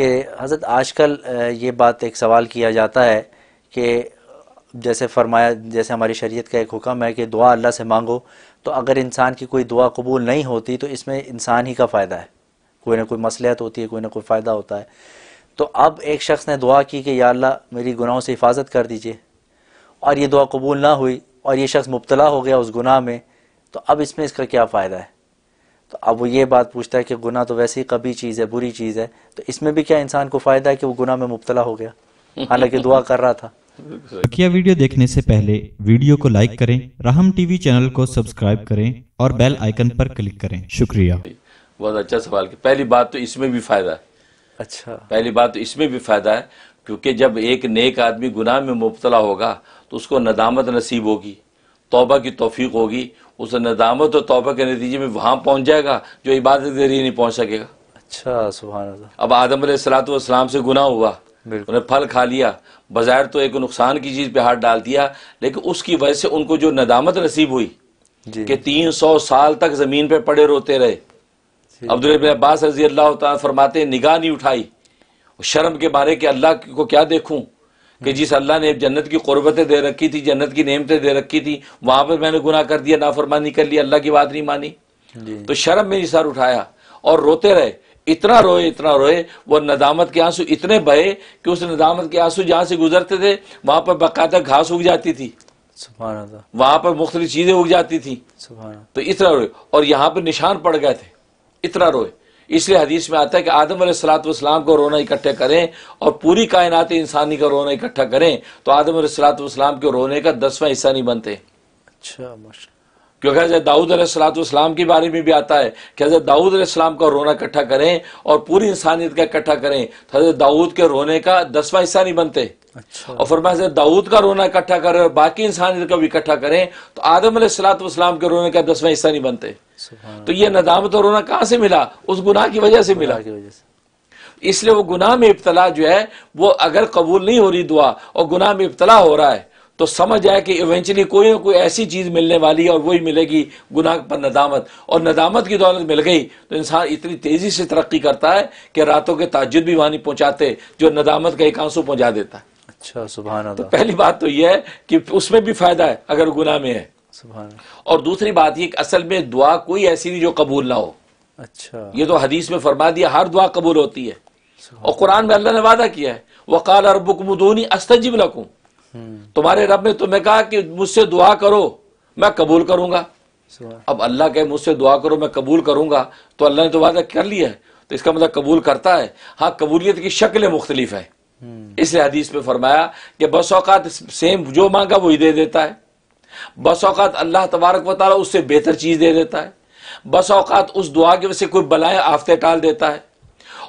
कि हज़रत आजकल ये बात एक सवाल किया जाता है कि जैसे फरमाया जैसे हमारी शरीयत का एक हुक्म है कि दुआ अल्लाह से मांगो तो अगर इंसान की कोई दुआ कबूल नहीं होती तो इसमें इंसान ही का फ़ायदा है कोई ना कोई मसलियत होती है कोई ना कोई फ़ायदा होता है तो अब एक शख्स ने दुआ की कि या अल्लाह मेरी गुनाहों से हिफाजत कर दीजिए और ये दुआ कबूल ना हुई और ये शख्स मुबतला हो गया उस गुनाह में तो अब इसमें इसका क्या फ़ायदा है तो अब वो ये बात पूछता है कि गुना तो वैसे ही कभी चीज़ है बुरी चीज़ है तो इसमें भी क्या इंसान को फ़ायदा है कि वो गुना में मुबतला हो गया हालांकि दुआ कर रहा था किया वीडियो देखने से पहले वीडियो को लाइक करें रहम टीवी चैनल को सब्सक्राइब करें और बेल आइकन पर क्लिक करें शुक्रिया बहुत अच्छा सवाल की पहली बात तो इसमें भी फ़ायदा है अच्छा पहली बात तो इसमें भी फ़ायदा है क्योंकि जब एक नेक आदमी गुनाह में मुबतला होगा तो उसको नदामत नसीब होगी तोबा की तोफीक होगी उस नदामत और तोबा के नतीजे में वहां पहुंच जाएगा जो इबादत के जरिए नहीं पहुंच सकेगा अच्छा सुबह अब आदम सलाम से गुना हुआ उन्हें फल खा लिया बाजार तो एक नुकसान की चीज़ पे हाथ डाल दिया लेकिन उसकी वजह से उनको जो नदामत नसीब हुई कि तीन सौ साल तक ज़मीन पे पड़े रोते रहे अब्दुल अब्बास रजी अल्लाह फरमाते निगाह नहीं उठाई शर्म के बारे के अल्लाह को क्या देखूं कि जिस अल्लाह ने जन्नत की कुर्बतें दे रखी थी जन्नत की नेमतें दे रखी थी वहां पर मैंने गुनाह कर दिया नाफरमानी कर ली अल्लाह की बात नहीं मानी तो शर्म में सर उठाया और रोते रहे इतना रोए इतना रोए वो नदामत के आंसू इतने बहे कि उस नदामत के आंसू जहाँ से गुजरते थे वहां पर बकायदा घास उग जाती थी वहां पर मुख्तलि चीज़ें उग जाती थी तो इतना रोए और यहाँ पर निशान पड़ गए थे इतना रोए इसलिए हदीस में आता है कि आदम सलाम को रोना इकट्ठे करें और पूरी कायनात इंसानी का रोना इकट्ठा करें तो आदम सलाम के रोने का दसवां हिस्सा नहीं बनते अच्छा क्योंकि हजरत दाऊद सलाम के बारे में भी आता है कि हजरत दाऊद सलाम का रोना इकट्ठा करें और पूरी इंसानियत का इकट्ठा करें तो हजरत दाऊद के रोने का दसवां हिस्सा नहीं बनते अच्छा। और फरमा से दाऊद का रोना इकट्ठा और बाकी इंसान का भी इकट्ठा करें तो आदम सलाम के रोने का दसवा हिस्सा नहीं बनते तो ये नदामत और रोना कहां से मिला उस गुनाह की वजह से मिला इसलिए वो गुनाह में इब्तला जो है वो अगर कबूल नहीं हो रही दुआ और गुनाह में इब्तला हो रहा है तो समझ आए कि इवेंचुअली कोई ना कोई ऐसी चीज़ मिलने वाली है और वही मिलेगी गुनाह पर नदामत और नदामत की दौलत मिल गई तो इंसान इतनी तेज़ी से तरक्की करता है कि रातों के ताजुद भी वहाँ नहीं जो नदामत का एक आंसू पहुंचा देता है अच्छा सुबह तो पहली बात तो यह है कि उसमें भी फायदा है अगर गुना में है और दूसरी बात यह असल में दुआ कोई ऐसी नहीं जो कबूल ना हो अच्छा ये तो हदीस में फरमा दिया हर दुआ कबूल होती है और कुरान में अल्लाह ने वादा किया है वकाल अरबुकमदूनी अस्तजिब लकू हम्म। तुम्हारे रब ने तुम्हें कहा कि मुझसे दुआ करो मैं कबूल करूंगा अब अल्लाह कहे मुझसे दुआ करो मैं कबूल करूंगा तो अल्लाह ने तो वादा कर लिया है तो इसका मतलब कबूल करता है हाँ कबूलियत की शक्लें मुख्तलिफ है इसलिए हदीस में फरमाया कि बस औकात सेम जो मांगा वही दे देता है बस औकात अल्लाह तबारक वाल उससे बेहतर चीज़ दे देता है बस औकात उस दुआ की वजह से कोई बलाएं आफते टाल देता है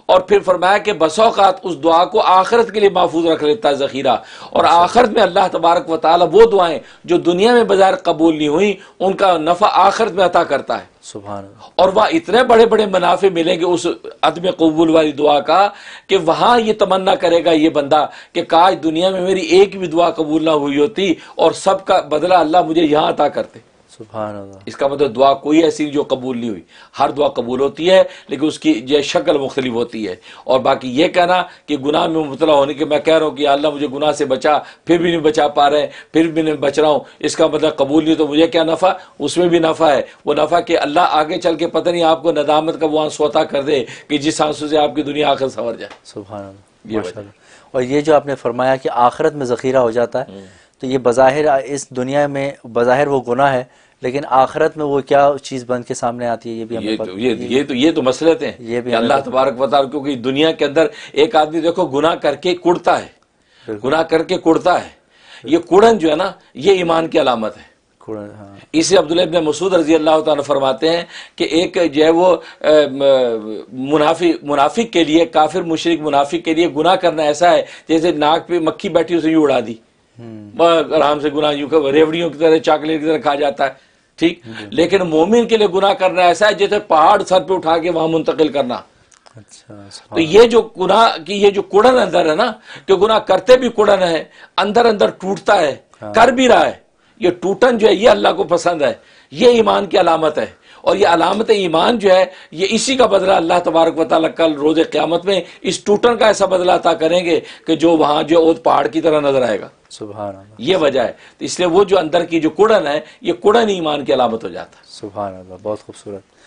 और फिर फरमाया कि बस औकात उस दुआ को आखरत के लिए महफूज रख लेता है ज़ख़ीरा और अच्छा। आखरत में अल्लाह तबारक वाल वो दुआएं जो दुनिया में बाजार कबूल नहीं हुई उनका नफ़ा आखरत में अता करता है और वहां इतने बड़े बड़े मुनाफे मिलेंगे उस अदम कबूल वाली दुआ का कि वहां ये तमन्ना करेगा ये बंदा कि काश दुनिया में मेरी एक भी दुआ कबूल ना हुई होती और सबका बदला अल्लाह मुझे यहाँ अता करते इसका मतलब दुआ कोई ऐसी जो कबूल नहीं हुई हर दुआ कबूल होती है लेकिन उसकी जो शक्ल मुख्तलिफ होती है और बाकी ये कहना कि गुनाह में मुबतला होने के मैं कह रहा हूँ कि अल्लाह मुझे गुनाह से बचा फिर भी नहीं बचा पा रहे फिर भी नहीं बच रहा हूँ इसका मतलब कबूल नहीं तो मुझे क्या नफ़ा उसमें भी नफ़ा है वो नफ़ा कि अल्लाह आगे चल के पता नहीं आपको नदामत का वो सोता कर दे कि जिस आंसू से आपकी दुनिया आखिर संवर जाए सुबह और ये जो आपने फरमाया कि आखिरत में ज़ख़ीरा हो जाता है हम्म। तो ये बज़ाहिर इस दुनिया में बज़ाहिर वो गुना है लेकिन आखिरत में वो क्या चीज़ बन के सामने आती है ये भी ये तो ये, ये, तो ये तो मसले थे ये भी अल्लाह तबारक बता क्योंकि दुनिया के अंदर एक आदमी देखो गुना करके कुड़ता है गुना करके कुड़ता है ये कुड़न जो है ना ये ईमान की अलामत है हाँ। इसे अब्दुल इबन मसूद रजी अल्लाह तन फरमाते हैं कि एक जो है वो मुनाफी मुनाफिक के लिए काफिर मुशरक मुनाफिक के लिए गुनाह करना ऐसा है जैसे नाक पे मक्खी बैठी उसे यूँ उड़ा दी आराम से गुना यूं रेवड़ियों की तरह चॉकलेट की तरह खा जाता है ठीक लेकिन मोमिन के लिए गुना करना ऐसा है जैसे पहाड़ सर पे उठा के वहां मुंतकिल करना अच्छा तो ये जो गुना की ये जो कुड़न अंदर है ना कि गुना करते भी कुड़न है अंदर अंदर टूटता है हाँ। कर भी रहा है ये टूटन जो है ये अल्लाह को पसंद है ये ईमान की अलामत है और ये अलामत ईमान जो है ये इसी का बदला अल्लाह तबारक वाल कल रोज़ क़्यामत में इस टूटन का ऐसा बदला अता करेंगे कि जो वहाँ जो ओत पहाड़ की तरह नजर आएगा सुबह ये वजह है तो इसलिए वो जो अंदर की जो कुड़न है ये कुड़न ईमान की अलामत हो जाता है सुबह बहुत खूबसूरत